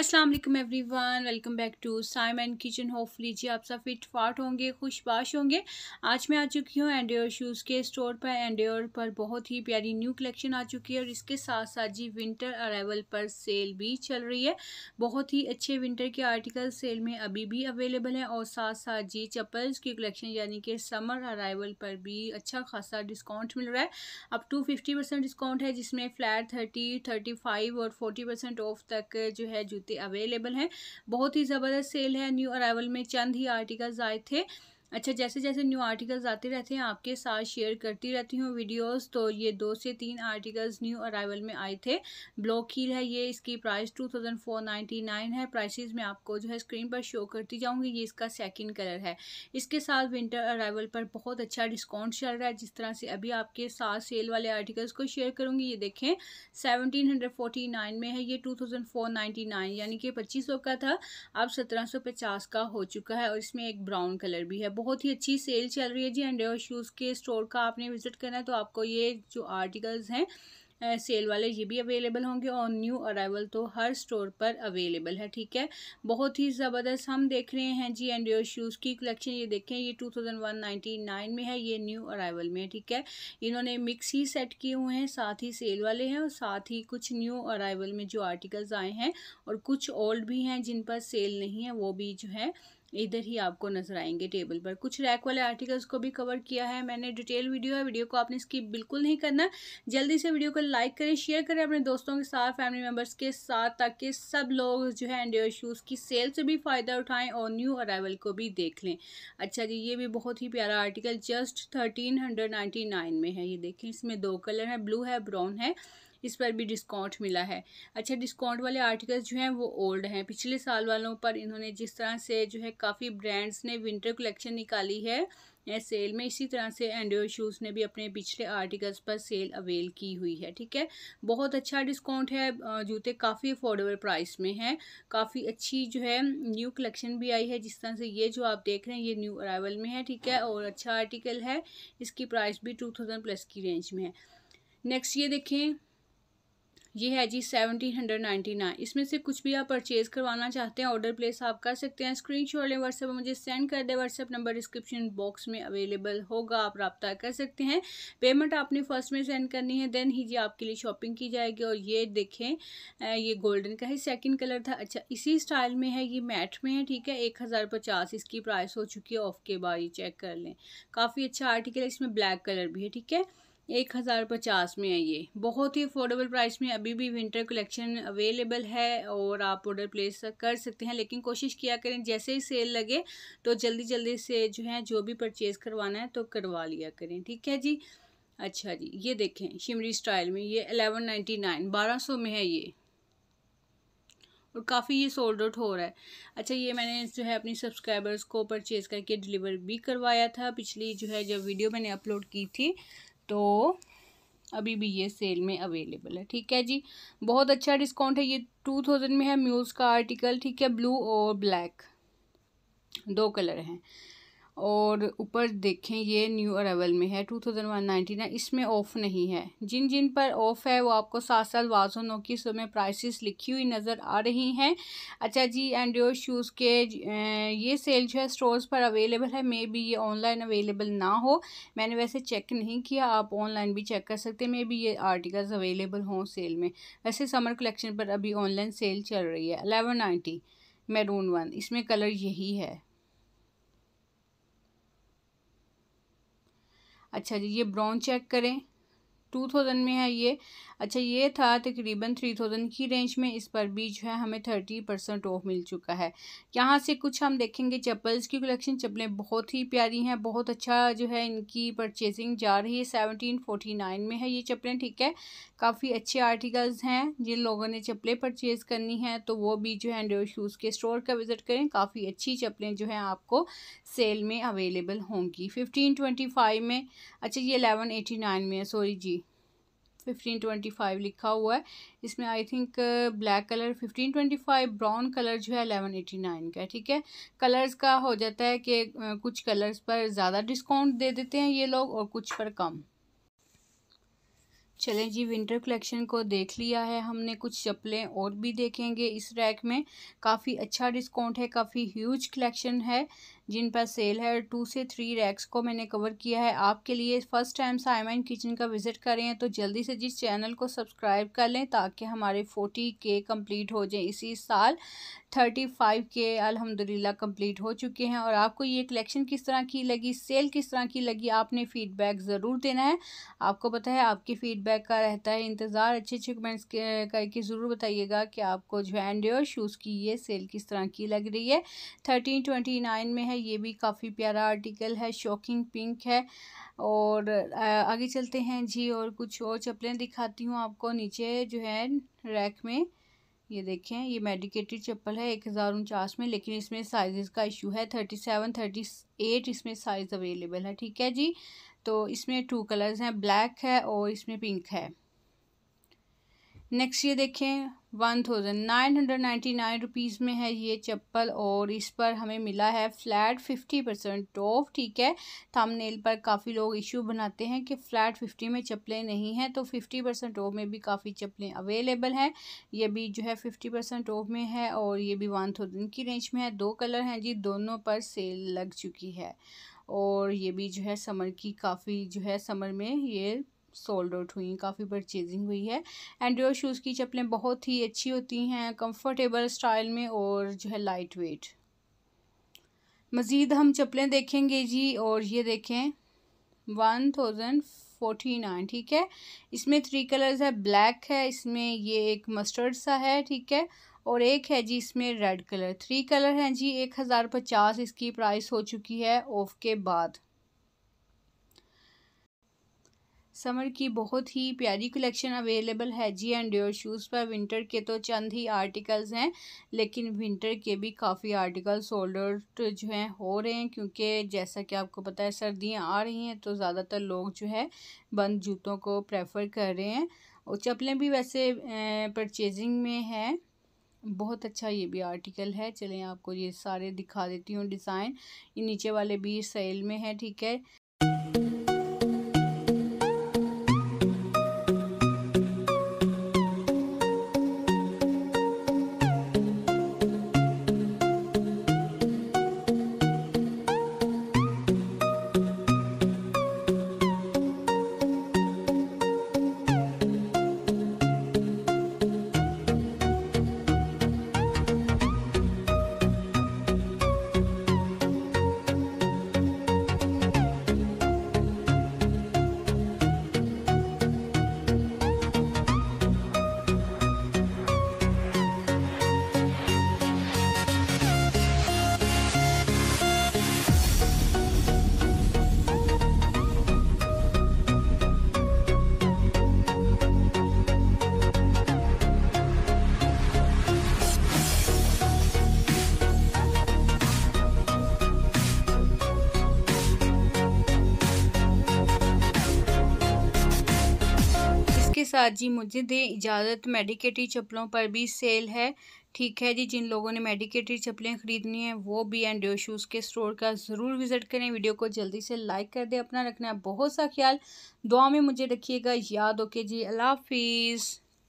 अस्सलाम वालेकुम everyone welcome back to Simon Kitchen hopefully जी आप सब फिट फाट होंगे खुशबाश होंगे आज मैं आ चुकी हूँ एंड्योर शूज़ के स्टोर पर एंड्योर पर बहुत ही प्यारी न्यू कलेक्शन आ चुकी है और इसके साथ साथ जी विंटर अराइवल पर सेल भी चल रही है बहुत ही अच्छे विंटर के आर्टिकल सेल में अभी भी अवेलेबल हैं और साथ साथ जी चप्पल्स की कलेक्शन यानी कि समर अराइवल पर भी अच्छा खासा डिस्काउंट मिल रहा है अप टू फिफ्टी डिस्काउंट है जिसमें फ्लैट थर्टी थर्टी और फोर्टी ऑफ तक जो है कुर्ते अवेलेबल हैं बहुत ही ज़बरदस्त सेल है न्यू अरावल में चंद ही आर्टिकल्स आए थे अच्छा जैसे जैसे न्यू आर्टिकल्स आते रहते हैं आपके साथ शेयर करती रहती हूँ वीडियोस तो ये दो से तीन आर्टिकल्स न्यू अराइवल में आए थे ब्लॉक हील है ये इसकी price two thousand four ninety nine है प्राइसेस में आपको जो है स्क्रीन पर शो करती जाऊँगी ये इसका सेकेंड कलर है इसके साथ विंटर अराइवल पर बहुत अच्छा डिस्काउंट चल रहा है जिस तरह से अभी आपके साथ सेल वाले आर्टिकल्स को शेयर करूँगी ये देखें सेवनटीन हंड्रेड फोर्टी नाइन में है ये two thousand four ninety nine यानी कि पच्चीस सौ का था अब सत्रह सौ पचास का हो चुका है और इसमें एक ब्राउन कलर भी है बहुत ही अच्छी सेल चल रही है जी एंड शूज़ के स्टोर का आपने विज़िट करना है तो आपको ये जो आर्टिकल्स हैं सेल वाले ये भी अवेलेबल होंगे और न्यू अराइवल तो हर स्टोर पर अवेलेबल है ठीक है बहुत ही ज़बरदस्त हम देख रहे हैं जी एंड शूज़ की कलेक्शन ये देखें ये two thousand one ninety nine में है ये न्यू अराइवल में है ठीक है इन्होंने मिक्स ही सेट किए हुए हैं साथ ही सेल वाले हैं और साथ ही कुछ न्यू अराइवल में जो आर्टिकल्स आए हैं और कुछ ओल्ड भी हैं जिन पर सेल नहीं है वो भी जो है इधर ही आपको नजर आएंगे टेबल पर कुछ रैक वाले आर्टिकल्स को भी कवर किया है मैंने डिटेल वीडियो है वीडियो को आपने स्किप बिल्कुल नहीं करना जल्दी से वीडियो को लाइक करें शेयर करें अपने दोस्तों के साथ फैमिली मेम्बर्स के साथ ताकि सब लोग जो है एंडियर शूज़ की सेल से भी फ़ायदा उठाएँ और न्यू अराइवल को भी देख लें अच्छा जी ये भी बहुत ही प्यारा article just thirteen hundred ninety nine में है ये देखें इसमें दो कलर है ब्लू है ब्राउन है इस पर भी डिस्काउंट मिला है अच्छा डिस्काउंट वाले आर्टिकल्स जो हैं वो ओल्ड हैं पिछले साल वालों पर इन्होंने जिस तरह से जो है काफ़ी ब्रांड्स ने विंटर कलेक्शन निकाली है सेल में इसी तरह से एंडियो शूज़ ने भी अपने पिछले आर्टिकल्स पर सेल अवेल की हुई है ठीक है बहुत अच्छा डिस्काउंट है जूते काफ़ी अफोर्डेबल प्राइस में हैं काफ़ी अच्छी जो है न्यू कलेक्शन भी आई है जिस तरह से ये जो आप देख रहे हैं ये न्यू अराइवल में है ठीक है और अच्छा आर्टिकल है इसकी प्राइस भी टू थाउजेंड प्लस की रेंज में है नेक्स्ट ये देखें ये है जी सेवनटीन हंड्रेड नाइन्टी नाइन इसमें से कुछ भी आप परचेज़ करवाना चाहते हैं ऑर्डर प्लेस आप कर सकते हैं स्क्रीन शॉट लें व्हाट्सएप मुझे सेंड कर दें व्हाट्सएप नंबर डिस्क्रिप्शन बॉक्स में अवेलेबल होगा आप रब्ता कर सकते हैं पेमेंट आपने फर्स्ट में सेंड करनी है देन ही जी आपके लिए शॉपिंग की जाएगी और ये देखें ये गोल्डन का ही सेकेंड कलर था अच्छा इसी स्टाइल में है ये मैट में है ठीक है एक हज़ार पचास इसकी प्राइस हो चुकी है ऑफ के बाद ये चेक कर लें काफ़ी अच्छा आर्टिकल है इसमें ब्लैक कलर भी है ठीक है एक हज़ार पचास में है ये बहुत ही अफोर्डेबल प्राइस में अभी भी विंटर कलेक्शन अवेलेबल है और आप ऑर्डर प्लेस कर सकते हैं लेकिन कोशिश किया करें जैसे ही सेल लगे तो जल्दी जल्दी से जो है जो भी परचेज़ करवाना है तो करवा लिया करें ठीक है जी अच्छा जी ये देखें शिमरी स्टाइल में ये अलेवन नाइन्टी नाइन बारह सौ में है ये और काफ़ी ये सोल्ड आउट हो रहा है अच्छा ये मैंने जो है अपनी सब्सक्राइबर्स को परचेज़ करके डिलीवर भी करवाया था पिछली जो है जब वीडियो मैंने अपलोड की थी तो अभी भी ये सेल में अवेलेबल है ठीक है जी बहुत अच्छा डिस्काउंट है ये टू थाउजेंड में है म्यूज़ का आर्टिकल ठीक है ब्लू और ब्लैक दो कलर हैं और ऊपर देखें ये न्यू अरावल में है two thousand one ninety nine इसमें ऑफ़ नहीं है जिन जिन पर ऑफ़ है वो आपको सात साल वाजो की इसमें प्राइसेस लिखी हुई नज़र आ रही हैं अच्छा जी एंड योर शूज़ के ये सेल जो है स्टोर्स पर अवेलेबल है मे बी ये ऑनलाइन अवेलेबल ना हो मैंने वैसे चेक नहीं किया आप ऑनलाइन भी चेक कर सकते हैं मे बी ये आर्टिकल्स अवेलेबल हों सेल में वैसे समर कलेक्शन पर अभी ऑनलाइन सेल चल रही है अलेवन नाइन्टी मैरून वन इसमें कलर यही है अच्छा जी ये ब्राउन चेक करें टू थाउजेंड में है ये अच्छा ये था तकरीबन थ्री थाउजेंड की रेंज में इस पर भी जो है हमें थर्टी परसेंट ऑफ मिल चुका है यहाँ से कुछ हम देखेंगे चप्पल्स की कलेक्शन चप्पलें बहुत ही प्यारी हैं बहुत अच्छा जो है इनकी परचेजिंग जा रही है सेवनटीन फोर्टी नाइन में है ये चप्पलें ठीक है काफ़ी अच्छे आर्टिकल्स हैं जिन लोगों ने चप्पलें परचेज़ करनी है तो वो भी जो है एंडो शूज़ के स्टोर का विज़िट करें काफ़ी अच्छी चप्पलें जो हैं आपको सेल में अवेलेबल होंगी फिफ्टीन ट्वेंटी फाइव में अच्छा ये अलेवन एटी नाइन में है सॉरी जी फिफ्टीन ट्वेंटी फाइव लिखा हुआ है इसमें I think black colour fifteen twenty five brown colour जो है अलेवन एटी नाइन का ठीक है कलर्स का हो जाता है कि कुछ कलर्स पर ज़्यादा डिस्काउंट दे देते हैं ये लोग और कुछ पर कम चलें जी विंटर कलेक्शन को देख लिया है हमने कुछ चप्पलें और भी देखेंगे इस रैक में काफ़ी अच्छा डिस्काउंट है काफ़ी ह्यूज कलेक्शन है जिन पर सेल है टू से थ्री रैक्स को मैंने कवर किया है आपके लिए फ़र्स्ट टाइम साइमन किचन का विज़िट करें तो जल्दी से जिस चैनल को सब्सक्राइब कर लें ताकि हमारे फोर्टी के कम्प्लीट हो जाए इसी साल थर्टी फाइव के अलहमदिल्ला कम्प्लीट हो चुके हैं और आपको ये कलेक्शन किस तरह की लगी सेल किस तरह की लगी आपने फ़ीडबैक ज़रूर देना है आपको पता है आपके फ़ीडबैक का रहता है इंतज़ार अच्छे अच्छे कमेंट्स करके ज़रूर बताइएगा कि आपको जो एंड शूज़ की ये सेल किस तरह की लग रही है थर्टीन ट्वेंटी नाइन में है है ये भी काफ़ी प्यारा आर्टिकल है शॉकिंग पिंक है और आगे चलते हैं जी और कुछ और चप्पलें दिखाती हूँ आपको नीचे जो है रैक में ये देखें ये मेडिकेटेड चप्पल है एक हज़ार उनचास में लेकिन इसमें साइज़ का इशू है थर्टी सेवन थर्टी एट इसमें साइज़ अवेलेबल है ठीक है जी तो इसमें टू कलर्स हैं ब्लैक है और इसमें पिंक है नेक्स्ट ये देखें one thousand nine hundred ninety nine rupees में है ये चप्पल और इस पर हमें मिला है फ्लैट फिफ्टी परसेंट ऑफ ठीक है थंबनेल पर काफ़ी लोग इशू बनाते हैं कि फ्लैट फिफ्टी में चप्पलें नहीं हैं तो फिफ्टी परसेंट ऑफ में भी काफ़ी चप्पलें अवेलेबल हैं ये भी जो है फिफ्टी परसेंट ऑफ में है और ये भी वन थाउजेंड की रेंज में है दो कलर हैं जी दोनों पर सेल लग चुकी है और ये भी जो है समर की काफ़ी जो है समर में ये सोल्ड आउट हुई हैं काफ़ी परचेजिंग हुई है एंड योर शूज़ की चप्पलें बहुत ही अच्छी होती हैं कंफर्टेबल स्टाइल में और जो है लाइट वेट मज़ीद हम चप्पलें देखेंगे जी और ये देखें वन थाउजेंड फोर्टी नाइन ठीक है इसमें थ्री कलर्स है ब्लैक है इसमें ये एक मस्टर्ड सा है ठीक है और एक है जी इसमें रेड कलर थ्री कलर हैं जी एक हज़ार पचास इसकी प्राइस हो चुकी है ऑफ के बाद समर की बहुत ही प्यारी कलेक्शन अवेलेबल है जी एंड योर शूज़ पर विंटर के तो चंद ही आर्टिकल्स हैं लेकिन विंटर के भी काफ़ी आर्टिकल सोल्ड आउट जो हैं हो रहे हैं क्योंकि जैसा कि आपको पता है सर्दियाँ आ रही हैं तो ज़्यादातर लोग जो है बंद जूतों को प्रेफर कर रहे हैं और चप्पलें भी वैसे परचेजिंग में है बहुत अच्छा ये भी आर्टिकल है चलें आपको ये सारे दिखा देती हूँ डिज़ाइन ये नीचे वाले भी सेल में है ठीक है साथ जी मुझे दें इजाज़त मेडिकेटरी चप्पलों पर भी सेल है ठीक है जी जिन लोगों ने मेडिकेटरी चप्पलें खरीदनी हैं वो भी एंड डो शूज़ के स्टोर का ज़रूर विज़िट करें वीडियो को जल्दी से लाइक कर दें अपना रखना है बहुत सा ख्याल दुआ में मुझे रखिएगा याद ओके जी अल्लाह हाफिज़